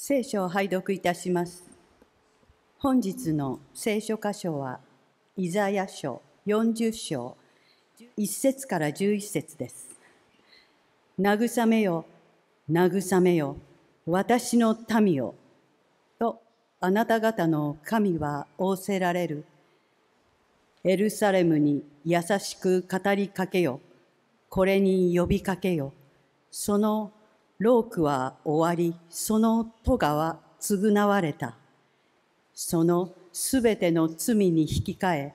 聖書を拝読いたします。本日の聖書箇所は、イザヤ書40章、1節から11節です。慰めよ、慰めよ、私の民よ、とあなた方の神は仰せられる。エルサレムに優しく語りかけよ。これに呼びかけよ。そのロークは終わり、その咎は償われた。そのすべての罪に引き換え、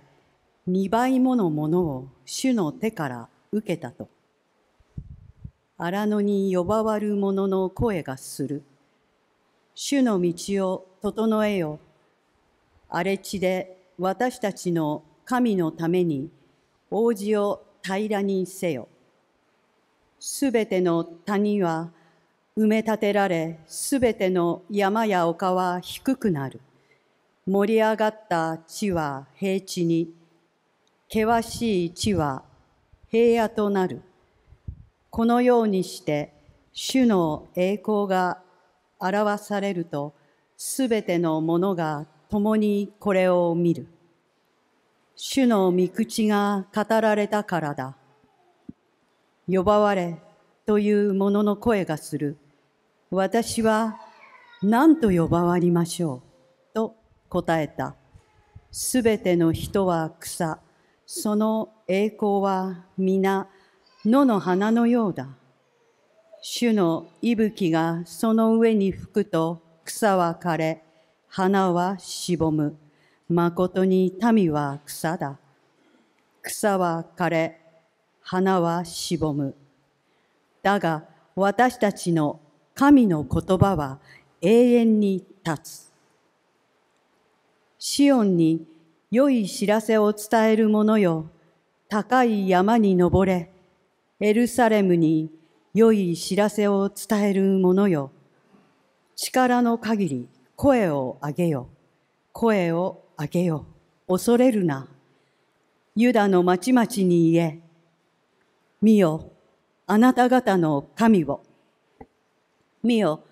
二倍ものものを主の手から受けたと。荒野に呼ばわる者の声がする。主の道を整えよ。荒れ地で私たちの神のために王子を平らにせよ。すべての谷は埋め立てられ、すべての山や丘は低くなる。盛り上がった地は平地に、険しい地は平野となる。このようにして、主の栄光が表されると、すべてのものが共にこれを見る。主の御口が語られたからだ。呼ばわれという者の声がする。私は何と呼ばわりましょうと答えた。すべての人は草、その栄光は皆野の花のようだ。主の息吹がその上に吹くと草は枯れ、花はしぼむ。誠に民は草だ。草は枯れ、花はしぼむ。だが私たちの神の言葉は永遠に立つ。シオンに良い知らせを伝える者よ、高い山に登れ、エルサレムに良い知らせを伝える者よ、力の限り声を上げよ、声を上げよ、恐れるな。ユダの町々に言え、見よ、あなた方の神を。見よ、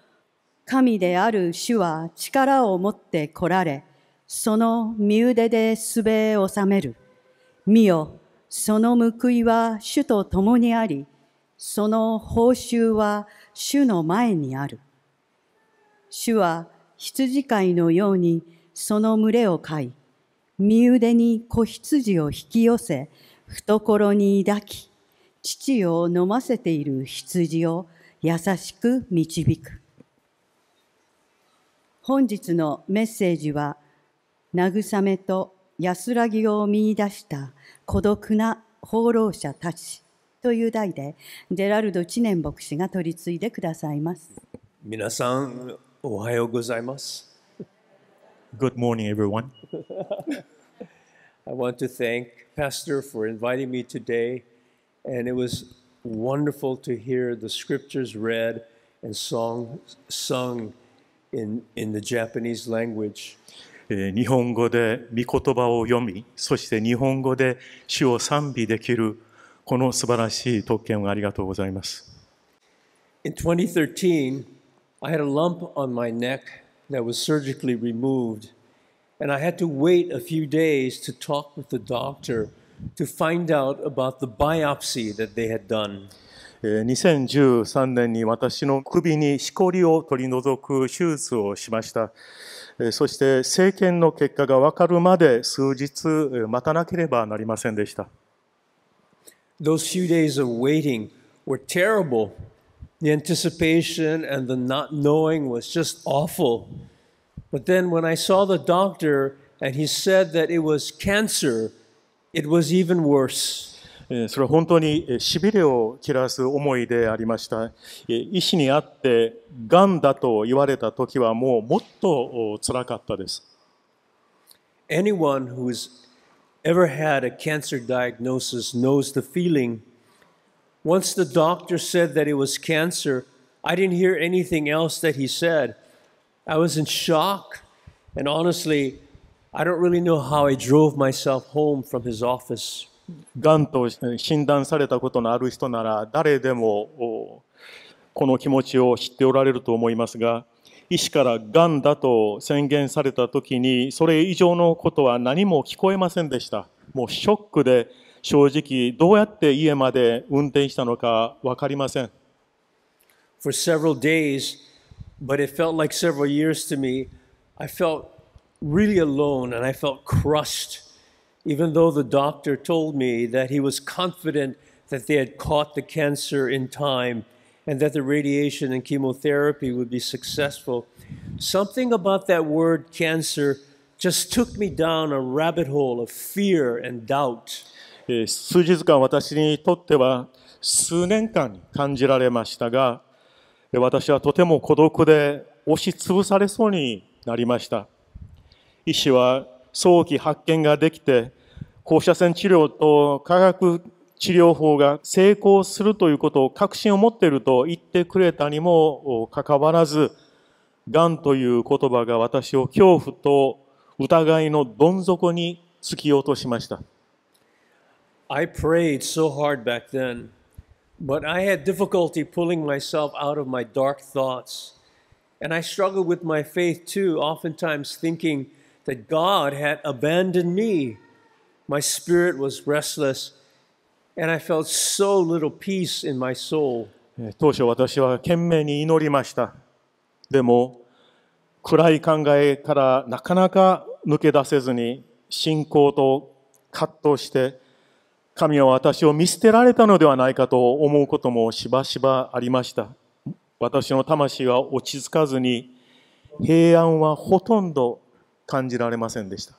神である主は力を持って来られ、その身腕で術を治める。見よ、その報いは主と共にあり、その報酬は主の前にある。主は羊飼いのようにその群れを飼い、身腕に子羊を引き寄せ、懐に抱き、父を飲ませている羊を優しく導く本日のメッセージは慰めと安らぎを見出した孤独な放浪者たちという題でジェラルド知念牧師が取り次いでくださいます皆さんおはようございます Good morning everyone I want to thank Pastor for inviting me today and it was wonderful to hear the scriptures read and song, sung in, in the Japanese language. In 2013, I had a lump on my neck that was surgically removed, and I had to wait a few days to talk with the doctor to find out about the biopsy that they had done. 2013年に私の首にしこりを取り除く手術をしました。そして政権の結果が分かるまで数日待たなければなりませんでした。Those few days of waiting were terrible. The anticipation and the not knowing was just awful. But then when I saw the doctor and he said that it was cancer, it was even worse. それは本当にしびれを切らす思いでありました。医師に会って、がんだと言われた時はもうもっとつらかったです。Anyone who's ever had a cancer diagnosis knows the feeling. Once the doctor said that it was cancer, I didn't hear anything else that he said. I was in shock, and honestly, I don't really know how I drove myself home from his office. がんと診断されたことのある人なら誰でもこの気持ちを知っておられると思いますが医師からがんだと宣言された時にそれ以上のことは何も聞こえませんでしたもうショックで正直どうやって家まで運転したのか分かりません For several days but it felt like several years to me I felt really alone and I felt crushed, even though the doctor told me that he was confident that they had caught the cancer in time and that the radiation and chemotherapy would be successful. Something about that word cancer just took me down a rabbit hole of fear and doubt. 数日間私にとっては数年間感じられましたが私はとても孤独で押しつぶされそうになりました医師は早期発見ができて、放射線治療と化学治療法が成功するということを確信を持っていると言ってくれたにもかかわらず、がんという言葉が私を恐怖と疑いのどん底に突き落としました。I prayed so hard back then, but I had difficulty pulling myself out of my dark thoughts. And I struggled with my faith too, oftentimes thinking, that God had abandoned me. My spirit was restless, and I felt so little peace in my soul. 当初私は懸命に祈りました。でも、暗い考えからなかなか抜け出せずに、信仰と葛藤して、神は私を見捨てられたのではないかと思うこともしばしばありました。私の魂は落ち着かずに、平安はほとんど感じられませんでした。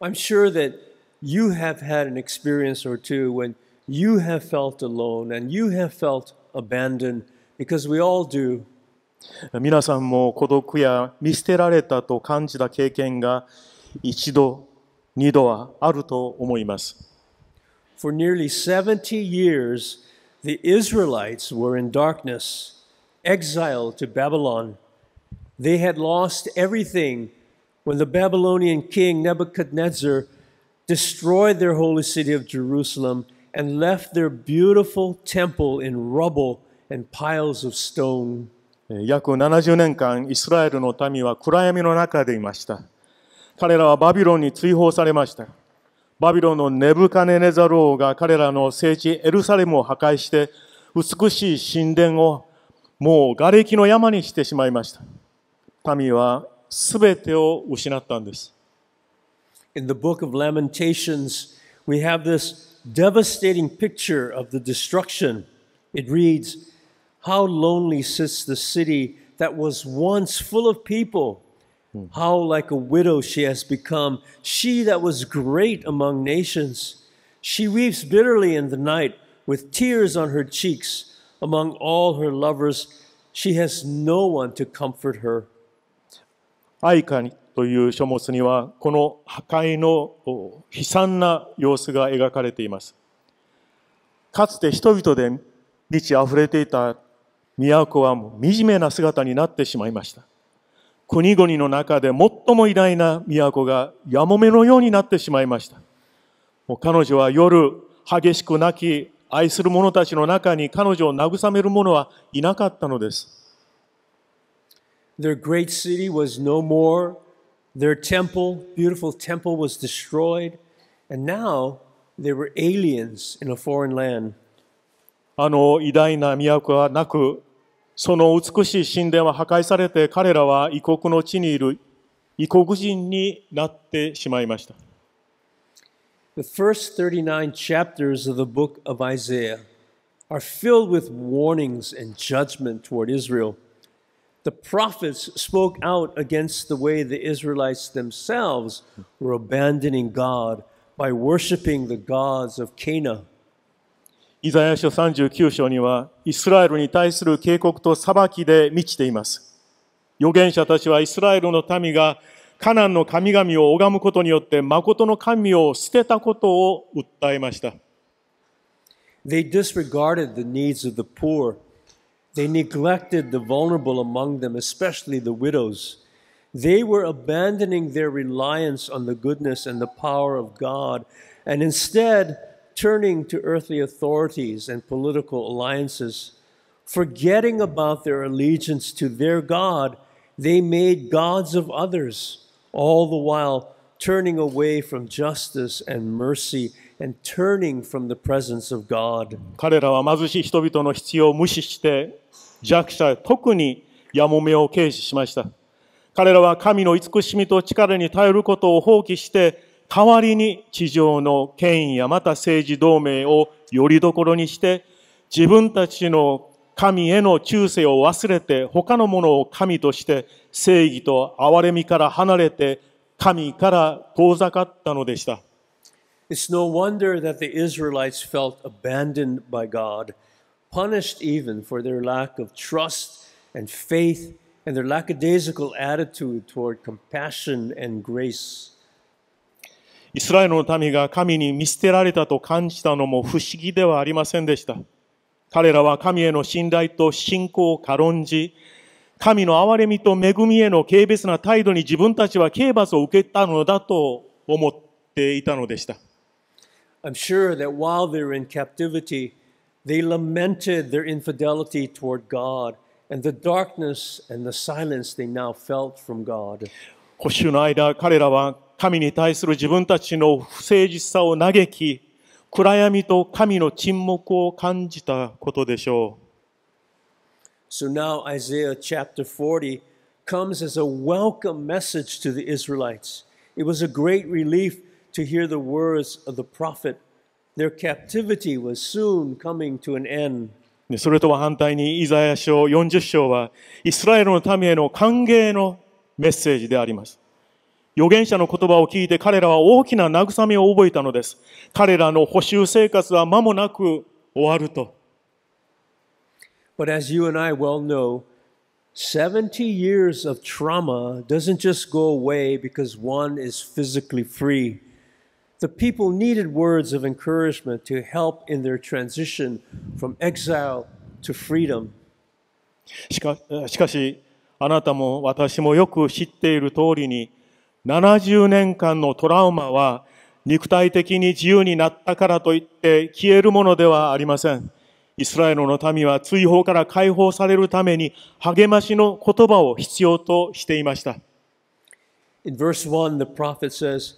I'm sure that you have had an experience or two when you have felt alone and you have felt abandoned because we all do. 皆さんも孤独や見捨てられたと感じた経験が一度、二度はあると思います。For nearly 70 years, the Israelites were in darkness, exiled to Babylon. They had lost everything. when the Babylonian king Nebuchadnezzar destroyed their holy city of Jerusalem and left their beautiful temple in rubble and piles of stone. 約70年間、イスラエルの民は暗闇の中でいました。彼らはバビロンに追放されました。バビロンのネブカネネザローが彼らの聖地エルサレムを破壊して、美しい神殿をもう瓦礫の山にしてしまいました。民は In the book of Lamentations, we have this devastating picture of the destruction. It reads, How lonely sits the city that was once full of people. How like a widow she has become, she that was great among nations. She weeps bitterly in the night with tears on her cheeks. Among all her lovers, she has no one to comfort her. 愛歌という書物には、この破壊の悲惨な様子が描かれています。かつて人々で満ち溢れていた都はもう惨めな姿になってしまいました。国々の中で最も偉大な都がやもめのようになってしまいました。もう彼女は夜激しく泣き、愛する者たちの中に彼女を慰める者はいなかったのです。Their great city was no more. Their temple, beautiful temple, was destroyed. And now they were aliens in a foreign land. あの偉大な都はなく、その美しい神殿は破壊されて、彼らは異国の地にいる異国人になってしまいました。The first 39 chapters of the book of Isaiah are filled with warnings and judgment toward Israel. the prophets spoke out against the way the Israelites themselves were abandoning God by worshiping the gods of Canaan. イザヤ書39章にはイスラエルに対する警告と裁きで満ちています。預言者たちはイスラエルの民がカナンの神々を拝むことによって誠の神を捨てたことを訴えました。They disregarded the needs of the poor They neglected the vulnerable among them, especially the widows. They were abandoning their reliance on the goodness and the power of God and instead turning to earthly authorities and political alliances. Forgetting about their allegiance to their God, they made gods of others, all the while turning away from justice and mercy and turning from the presence of God. 彼らは貧しい人々の必要を無視して弱者、特にやもめを軽視しました。彼らは神の慈しみと力に頼ることを放棄して、代わりに地上の権威やまた政治同盟をよりどころにして、自分たちの神への忠誠を忘れて、他のものを神として正義と憐れみから離れて、神から遠ざかったのでした。It's no wonder that the Israelites felt abandoned by God. punished even for their lack of trust and faith and their lackadaisical attitude toward compassion and grace. イスラエルの民が神に見捨てられたと感じたのも不思議ではありませんでした。彼らは神への信頼と信仰を軽んじ、神の憐れみと恵みへの軽蔑な態度に自分たちは刑罰を受けたのだと思っていたのでした。I'm sure that while they're in captivity, They lamented their infidelity toward God and the darkness and the silence they now felt from God. 補修の間、彼らは神に対する自分たちの不誠実さを嘆き、暗闇と神の沈黙を感じたことでしょう。So now Isaiah chapter 40 comes as a welcome message to the Israelites. It was a great relief to hear the words of the prophet Their captivity was soon coming to an end. それとは反対にイザヤ書40章はイスラエルの民への歓迎のメッセージであります。預言者の言葉を聞いて彼らは大きな慰めを覚えたのです。彼らの補修生活は間もなく終わると。But as you and I well know, 70 years of trauma doesn't just go away because one is physically free. The people needed words of encouragement to help in their transition from exile to freedom. しかしかし、あなたも私もよく知っている通りに、70年間のトラウマは肉体的に自由になったからといって消えるものではありません。イスラエルの民は追放から解放されるために励ましの言葉を必要としていました。In verse 1, the prophet says,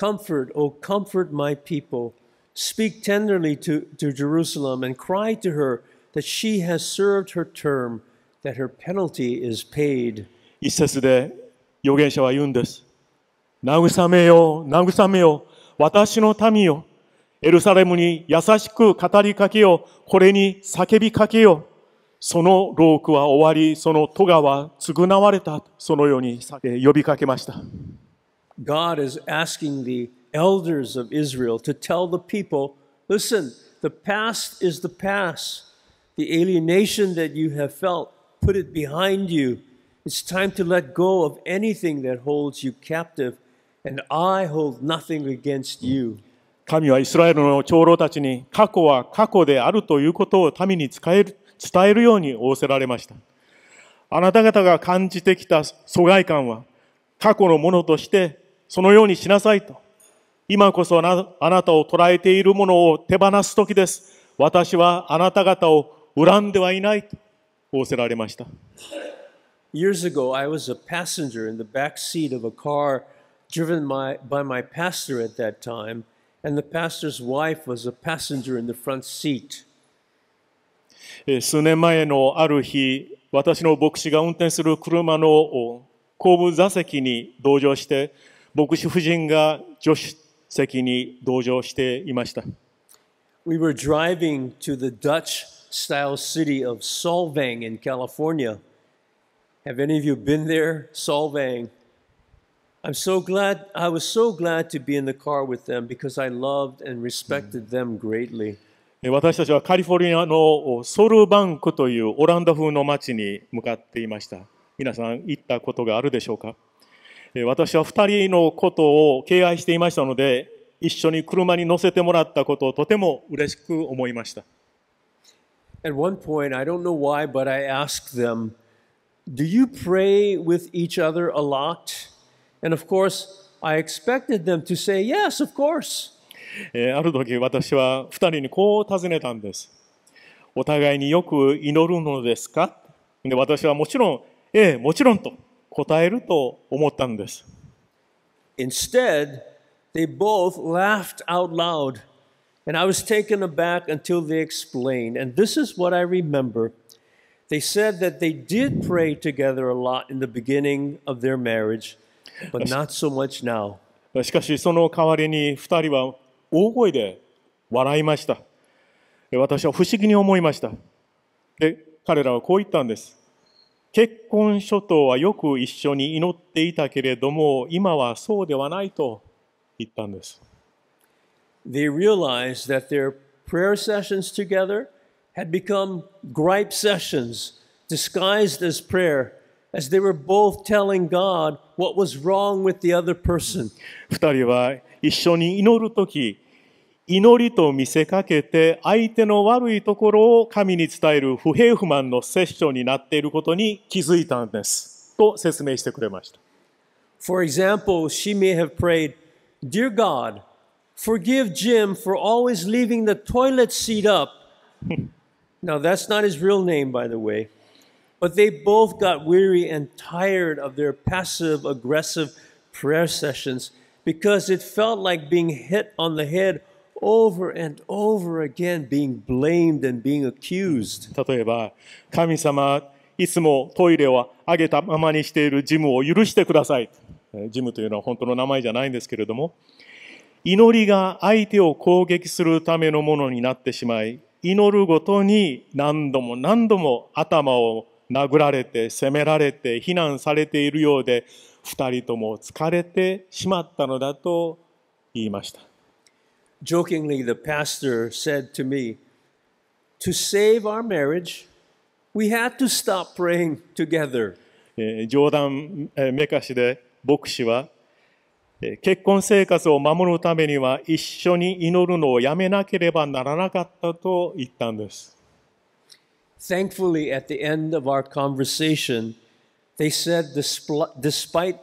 Comfort, O comfort my people. Speak tenderly to, to Jerusalem and cry to her that she has served her term, that her penalty is paid. 一節で預言者は言うんです。慰めよ、慰めよ、私の民よ。エルサレムに優しく語りかけよ。これに叫びかけよ。その労苦は終わり、その戸川は償われた。そのように呼びかけました。God is asking the elders of Israel to tell the people listen, the past is the past. The alienation that you have felt, put it behind you. It's time to let go of anything that holds you captive, and I hold nothing against you. 神はイスラエルの長老たちに過去は過去であるということを民に伝える伝えるように仰せられました。あなた方が感じてきた疎外感は過去のものとしてそのようにしなさいと。今こそあなたを捉えているものを手放す時です。私はあなた方を恨んではいないと仰せられました。Years ago, I was a passenger in the back seat of a car driven my, by my pastor at that time, and the pastor's wife was a passenger in the front seat. 数年前のある日、私の牧師が運転する車の後部座席に同乗して、牧師夫人が助手席に同乗していました。We were driving to the Dutch style city of Solvang in California. Have any of you been there? Solvang. I'm so glad, I was so glad to be in the car with them because I loved and respected them greatly. 私たちはカリフォルニアのソルバンクというオランダ風の町に向かっていました。皆さん行ったことがあるでしょうか私は2人のことを敬愛していましたので、一緒に車に乗せてもらったことをとても嬉しく思いました。At one point, I don't know why, but I asked them, Do you pray with each other a lot? And of course, I expected them to say, Yes, of course. ある時私は2人にこう尋ねたんです。お互いによく祈るのですかで私はもちろん、ええ、もちろんと。答えると思ったんです。Instead, they both laughed out loud, and I was taken aback until they explained. And this is what I remember. They said that they did pray together a lot in the beginning of their marriage, but not so much now. しかし、その代わりに2人は大声で笑いました。私は不思議に思いました。で、彼らはこう言ったんです。結婚書とはよく一緒に祈っていたけれども、今はそうではないと言ったんです。They realized that their prayer sessions together had become gripe sessions disguised as prayer as they were both telling God what was wrong with the other person. 二人は一緒に祈るとき、祈りと見せかけて相手の悪いところを神に伝える不平不満のセッションになっていることに気づいたんです。と説明してくれました。For example, she may have prayed, Dear God, forgive Jim for always leaving the toilet seat up. Now, that's not his real name, by the way. But they both got weary and tired of their passive aggressive prayer sessions because it felt like being hit on the head 例えば、神様、いつもトイレを上げたままにしているジムを許してください。ジムというのは本当の名前じゃないんですけれども、祈りが相手を攻撃するためのものになってしまい、祈るごとに何度も何度も頭を殴られて、責められて、非難されているようで、二人とも疲れてしまったのだと言いました。jokingly, the pastor said to me, To save our marriage, we had to stop praying together. 冗談めかしで牧師は結婚生活を守るためには一緒に祈るのをやめなければならなかったと言ったんです。Thankfully, at the end of our conversation, they said, despite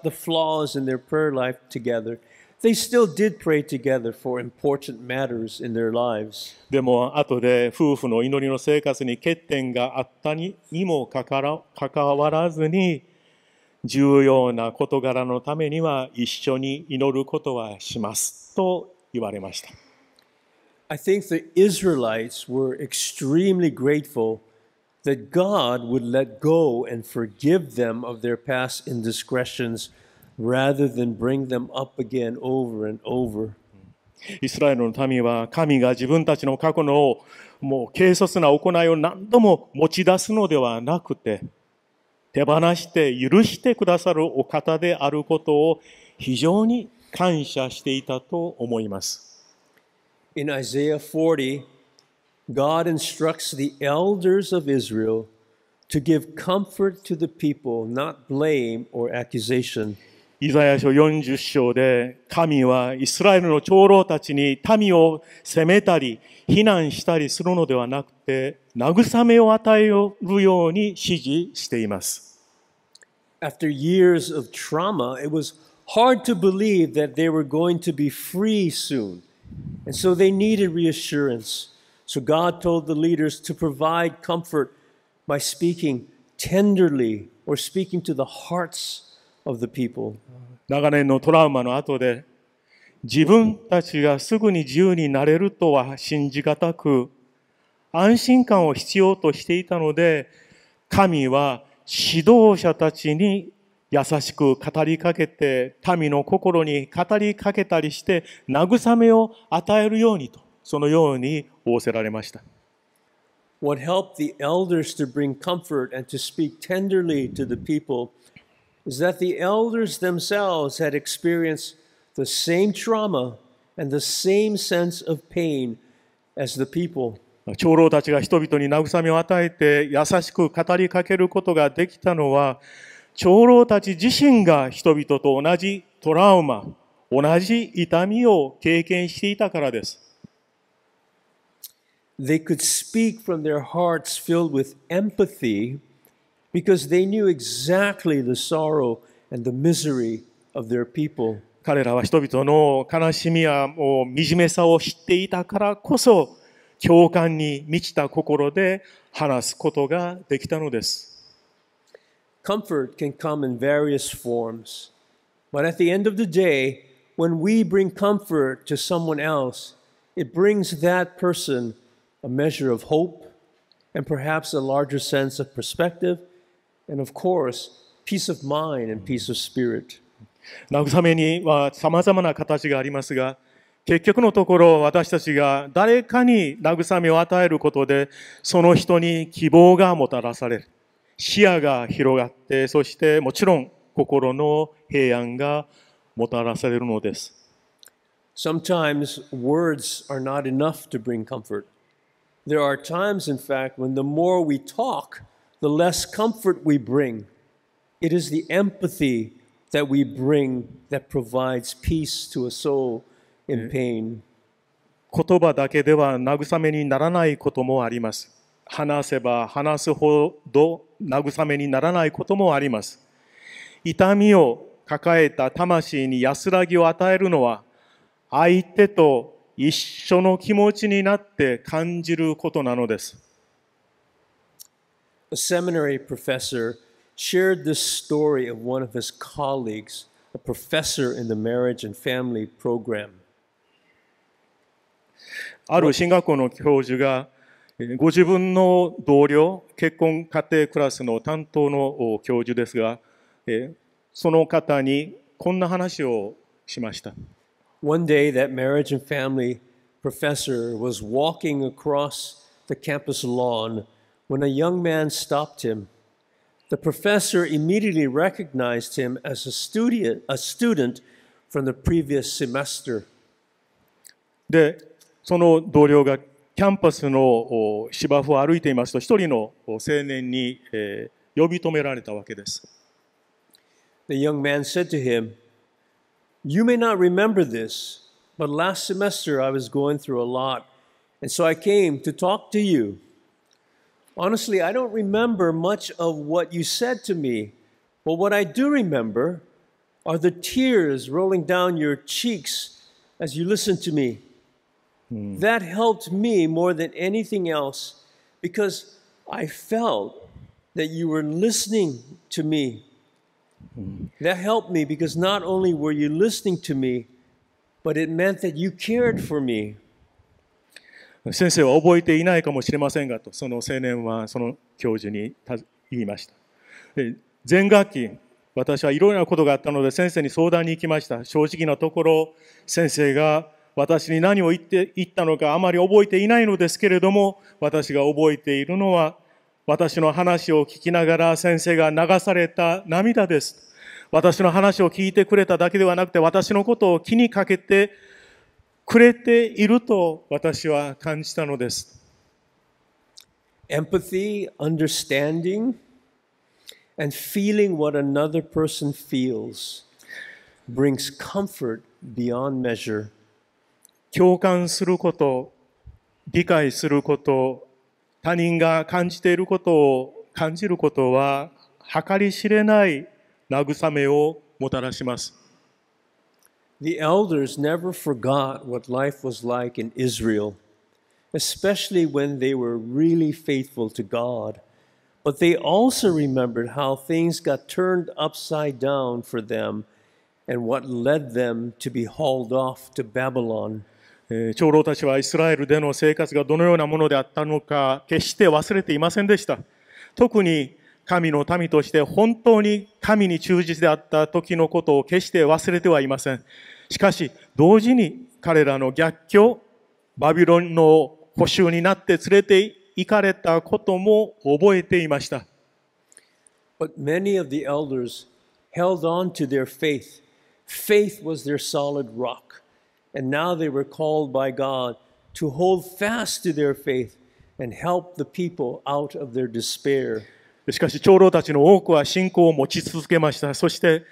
the flaws in their prayer life together, they still did pray together for important matters in their lives. でも、後で夫婦の祈りの生活に欠点があったにもかかわらずに、重要な事柄のためには一緒に祈ることはしますと言われました。I think the Israelites were extremely grateful that God would let go and forgive them of their past indiscretions. rather than bring them up again over and over. イスラエルの民は神が自分たちの過去のもう軽率な行いを何度も持ち出すのではなくて手放して許してくださるお方であることを非常に感謝していたと思います。In Isaiah 40, God instructs the elders of Israel to give comfort to the people, not blame or accusation. イザヤ書40章で神はイスラエルの長老たちに民を責めたり非難したりするのではなくて慰めを与えるように指示しています。After years of trauma, it was hard to believe that they were going to be free soon. And so they needed reassurance. So God told the leaders to provide comfort by speaking tenderly or speaking to the hearts of the people. 長年のトラウマの後で自分たちがすぐに自由になれるとは信じがたく安心感を必要としていたので神は指導者たちに優しく語りかけて民の心に語りかけたりして慰めを与えるようにとそのように仰せられました。What helped the elders to bring comfort and to speak tenderly to the people is that the elders themselves had experienced the same trauma and the same sense of pain as the people. 長老たちが人々に慰めを与えて優しく語りかけることができたのは長老たち自身が人々と同じトラウマ同じ痛みを経験していたからです。They could speak from their hearts filled with empathy because they knew exactly the sorrow and the misery of their people. 彼らは人々の悲しみや惨めさを知っていたからこそ、共感に満ちた心で話すことができたのです。Comfort can come in various forms, but at the end of the day, when we bring comfort to someone else, it brings that person a measure of hope and perhaps a larger sense of perspective And of course, peace of mind and peace of spirit. 慰めにはさまざまな形がありますが、結局のところ私たちが誰かに慰めを与えることで、その人に希望がもたらされる。視野が広がって、そしてもちろん心の平安がもたらされるのです。Sometimes words are not enough to bring comfort. There are times, in fact, when the more we talk, the less comfort we bring. It is the empathy that we bring that provides peace to a soul in pain. 言葉だけでは慰めにならないこともあります。話せば話すほど慰めにならないこともあります。痛みを抱えた魂に安らぎを与えるのは相手と一緒の気持ちになって感じることなのです。a seminary professor shared this story of one of his colleagues, a professor in the marriage and family program. ある進学校の教授がご自分の同僚、結婚家庭クラスの担当の教授ですが、その方にこんな話をしました。One day, that marriage and family professor was walking across the campus lawn when a young man stopped him. The professor immediately recognized him as a student, a student from the previous semester. で、その同僚がキャンパスの芝生を歩いていますと、一人の青年に、えー、呼び止められたわけです。The young man said to him, You may not remember this, but last semester I was going through a lot, and so I came to talk to you. Honestly, I don't remember much of what you said to me, but what I do remember are the tears rolling down your cheeks as you listened to me. Hmm. That helped me more than anything else because I felt that you were listening to me. Hmm. That helped me because not only were you listening to me, but it meant that you cared for me. 先生は覚えていないかもしれませんがとその青年はその教授に言いました前学期私はいろいろなことがあったので先生に相談に行きました正直なところ先生が私に何を言って言ったのかあまり覚えていないのですけれども私が覚えているのは私の話を聞きながら先生が流された涙です私の話を聞いてくれただけではなくて私のことを気にかけてくれていると私は感じたのです。Empathy, understanding, and feeling what another person feels brings comfort beyond measure. 共感すること、理解すること、他人が感じていることを感じることは計り知れない慰めをもたらします。The elders never forgot what life was like in Israel, especially when they were really faithful to God. But they also remembered how things got turned upside down for them and what led them to be hauled off to Babylon. 長老たちはイスラエルでの生活がどのようなものであったのか決して忘れていませんでした。特に神の民として本当に神に忠実であった時のことを決して忘れてはいません。しかし、同時に彼らの逆境、バビロンの捕囚になって連れて行かれたことも覚えていました。But many of the elders held on to their faith. Faith was their solid rock. And now they were called by God to hold fast to their faith and help the people out of their despair. しかし長老たちの多くは信仰を持ち続けました。そして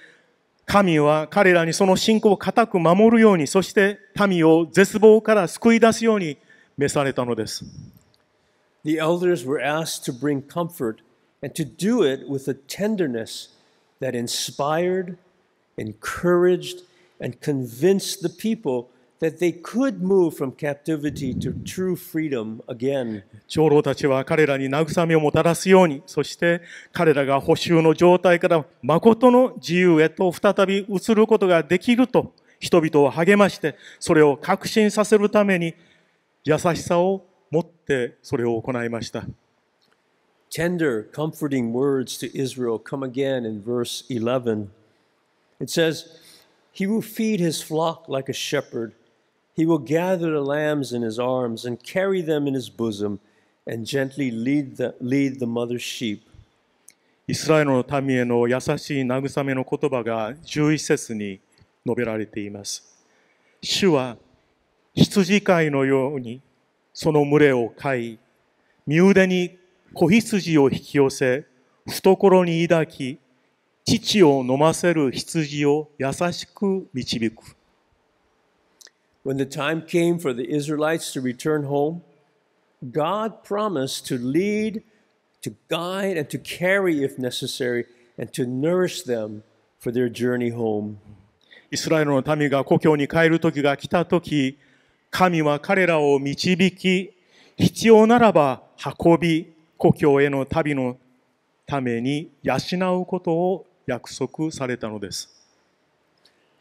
神は彼らにその信仰を固く守るように、そして民を絶望から救い出すように召されたのです。The elders were asked to bring comfort and to do it with a tenderness that inspired, encouraged, and convinced the people t h a 長老たちは彼らに慰めをもたらすように、そして彼らが補修の状態から誠の自由へと再び移ることができると人々を励まして、それを確信させるために優しさを持ってそれを行いました。Tender, comforting words to Israel come again in verse 11. It says, He will feed his flock like a shepherd. He will gather the lambs in his arms and carry them in his bosom and gently lead the, lead the mother sheep. イスラエルの民への優しい慰めの言葉が11節に述べられています。主は羊飼いのようにその群れを飼い、身腕に子羊を引き寄せ、懐に抱き、乳を飲ませる羊を優しく導く。When the time came for the Israelites to return home, God promised to lead, to guide, and to carry, if necessary, and to nourish them for their journey home. イスラエルの民が故郷に帰る時が来た時、神は彼らを導き、必要ならば運び、故郷への旅のために養うことを約束されたのです。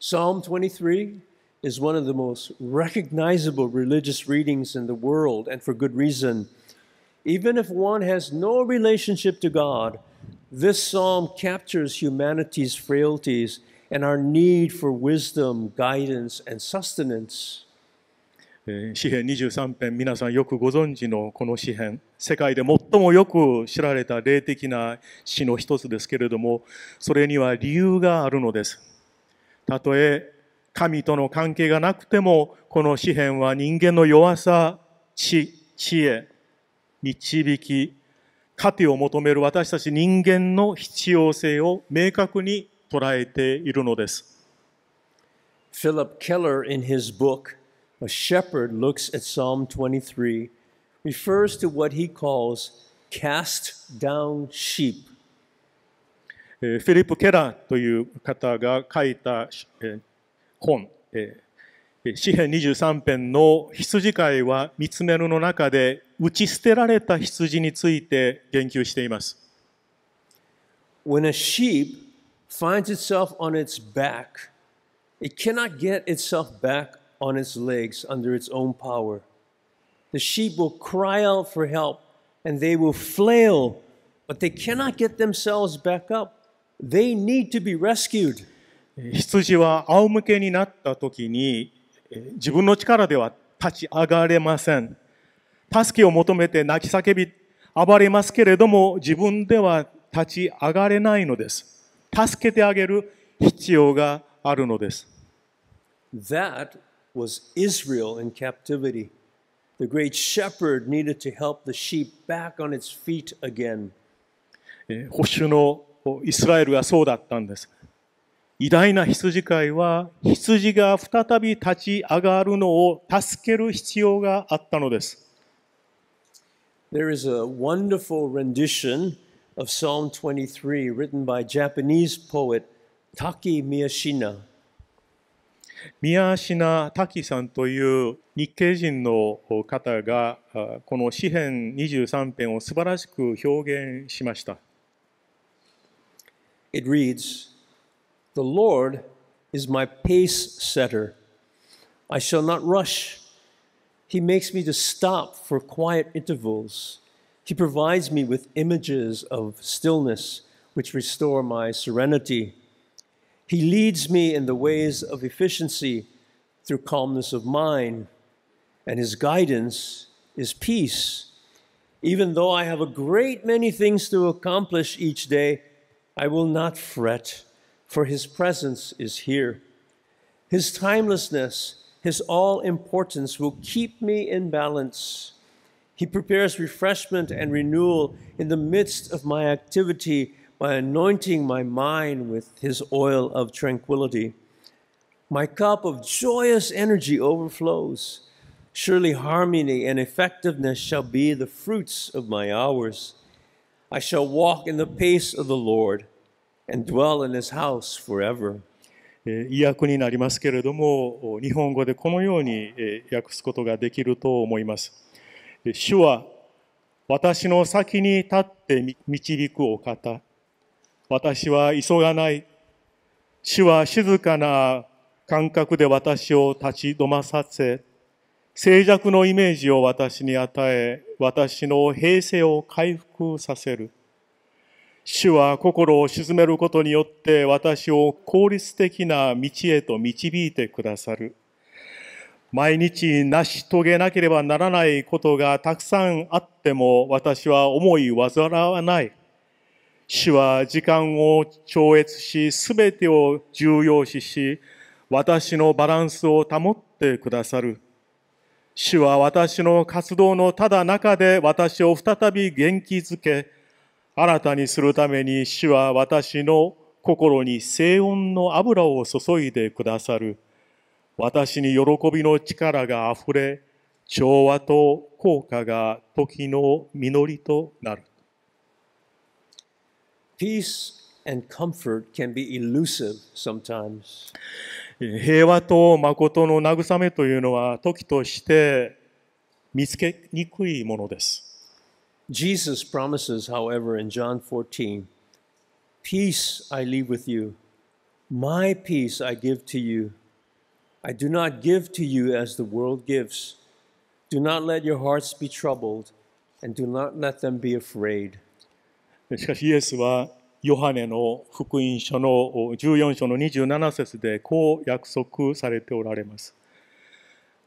Psalm 23 is one of the most recognizable religious readings in the world, and for good reason. Even if one has no relationship to God, this psalm captures humanity's frailties and our need for wisdom, guidance, and sustenance. 詩編23編皆さんよくご存知のこの詩編世界で最もよく知られた霊的な詩の一つですけれどもそれには理由があるのですたとえ神との関係がなくても、この詩篇は人間の弱さ、知、知恵、導き、糧を求める私たち人間の必要性を明確に捉えているのです。Philip Keller, in his book, A Shepherd Looks at Psalm 23, refers to what he calls cast down sheep. フィリップ・ケラーという方が書いた本、えー、詩編23編の羊飼いは見つめるの中で打ち捨てられた羊について言及しています。When a sheep finds itself on its back, it cannot get itself back on its legs under its own power. The sheep will cry out for help and they will flail, but they cannot get themselves back up. They need to be rescued. 羊は仰向けになった時に自分の力では立ち上がれません。助けを求めて泣き叫び暴れますけれども自分では立ち上がれないのです。助けてあげる必要があるのです。That was Israel in captivity. The great shepherd needed to help the sheep back on its feet again. 保守のイスラエルがそうだったんです。偉大な羊飼いは羊が再び立ち上がるのを助ける必要があったのです。There is a wonderful rendition of Psalm 23 written by Japanese poet Taki Miyashina. 宮品滝さんという日系人の方がこの詩編23編を素晴らしく表現しました。It reads The Lord is my pace setter. I shall not rush. He makes me to stop for quiet intervals. He provides me with images of stillness which restore my serenity. He leads me in the ways of efficiency through calmness of mind, and his guidance is peace. Even though I have a great many things to accomplish each day, I will not fret for his presence is here. His timelessness, his all importance will keep me in balance. He prepares refreshment and renewal in the midst of my activity by anointing my mind with his oil of tranquility. My cup of joyous energy overflows. Surely harmony and effectiveness shall be the fruits of my hours. I shall walk in the pace of the Lord a n 役訳になりますけれども、日本語でこのように訳すことができると思います。主は私の先に立って導くお方。私は急がない。主は静かな感覚で私を立ち止まさせ、静寂のイメージを私に与え、私の平静を回復させる。主は心を鎮めることによって私を効率的な道へと導いてくださる。毎日成し遂げなければならないことがたくさんあっても私は思い煩わない。主は時間を超越し、すべてを重要視し、私のバランスを保ってくださる。主は私の活動のただ中で私を再び元気づけ、新たにするために主は私の心に静音の油を注いでくださる。私に喜びの力があふれ、調和と効果が時の実りとなる。Peace and comfort can be elusive sometimes. 平和と誠の慰めというのは時として見つけにくいものです。Jesus promises, however, in John 14, Peace I leave with you, my peace I give to you. I do not give to you as the world gives. Do not let your hearts be troubled, and do not let them be afraid. しかし、イエスはヨハネの福音書の14章の27節でこう約束されておられます。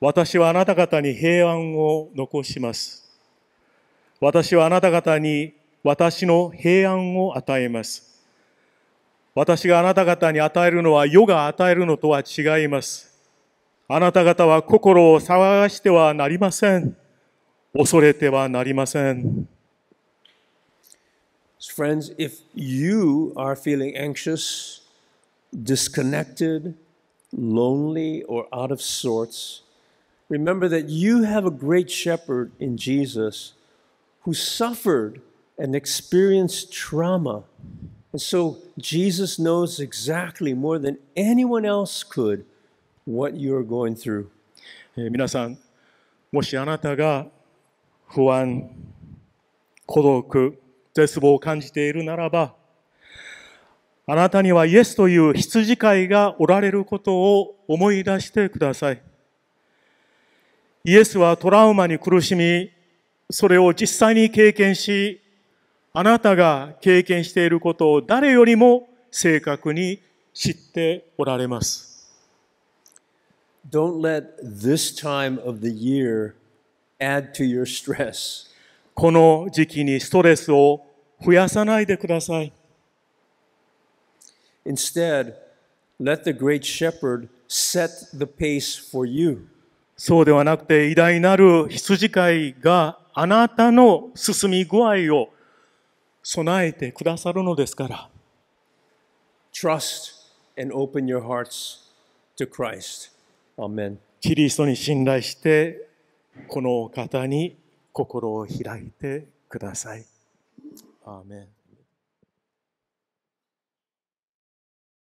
私はあなた方に平安を残します。私はあなた方に私の平安を与えます。私があなた方に与えるのは世が与えるのとは違います。あなた方は心を騒がしてはなりません。恐れてはなりません。Friends, if you are feeling anxious, disconnected, lonely, or out of sorts, remember that you have a great shepherd in Jesus. who suffered and experienced trauma. And so Jesus knows exactly more than anyone else could what you're going through. 皆さん、もしあなたが不安、孤独、絶望を感じているならば、あなたにはイエスという羊飼いがおられることを思い出してください。イエスはトラウマに苦しみ、それを実際に経験し、あなたが経験していることを誰よりも正確に知っておられます。Don't let this time of the year add to your stress. この時期にストレスを増やさないでください。Instead, let the great shepherd set the pace for you. そうではなくて、偉大なる羊飼いがあなたの進み具合を備えてくださるのですから。Trust and open your hearts to Christ. Amen. キリストに信頼して、この方に心を開いてください。